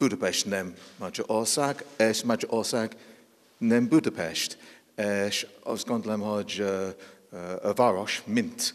Budapest nem Magyarország, és Magyarország nem Budapest. És azt gondolom, hogy a város, mint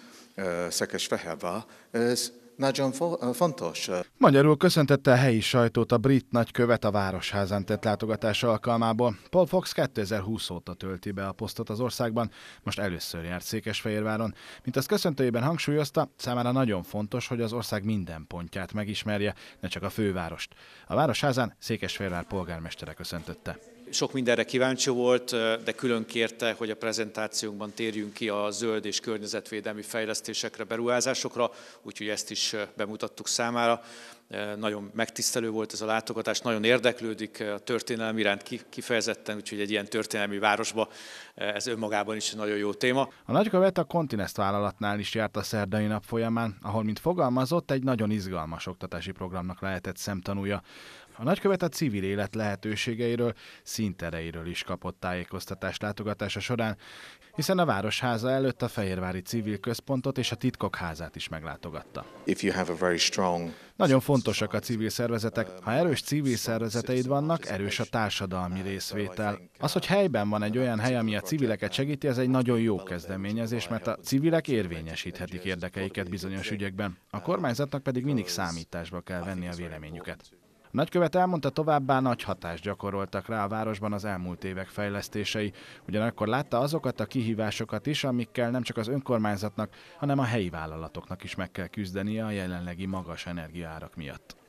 Szekesfehérvár, ez nagyon fontos. Magyarul köszöntette a helyi sajtót a brit nagykövet a Városházán tett látogatása alkalmából. Paul Fox 2020 óta tölti be a posztot az országban, most először járt Székesfehérváron. Mint az köszöntőjében hangsúlyozta, számára nagyon fontos, hogy az ország minden pontját megismerje, ne csak a fővárost. A Városházán Székesfehérvár polgármestere köszöntötte sok mindenre kíváncsi volt, de külön kérte, hogy a prezentációnkban térjünk ki a zöld és környezetvédelmi fejlesztésekre, beruházásokra, úgyhogy ezt is bemutattuk számára. Nagyon megtisztelő volt ez a látogatás, nagyon érdeklődik a történelem iránt kifejezetten, úgyhogy egy ilyen történelmi városba ez önmagában is egy nagyon jó téma. A nagykövet a Continest vállalatnál is járt a szerdai nap folyamán, ahol, mint fogalmazott, egy nagyon izgalmas oktatási programnak lehetett szemtanúja. A nagykövet a civil élet lehetőségeiről, szintereiről is kapott tájékoztatást látogatása során, hiszen a Városháza előtt a Fehérvári Civil Központot és a Titkok Házát is meglátogatta. Strong... Nagyon fontosak a civil szervezetek. Ha erős civil szervezeteid vannak, erős a társadalmi részvétel. Az, hogy helyben van egy olyan hely, ami a civileket segíti, ez egy nagyon jó kezdeményezés, mert a civilek érvényesíthetik érdekeiket bizonyos ügyekben. A kormányzatnak pedig mindig számításba kell venni a véleményüket nagykövet elmondta továbbá, nagy hatást gyakoroltak rá a városban az elmúlt évek fejlesztései. Ugyanakkor látta azokat a kihívásokat is, amikkel nem csak az önkormányzatnak, hanem a helyi vállalatoknak is meg kell küzdenie a jelenlegi magas energiárak miatt.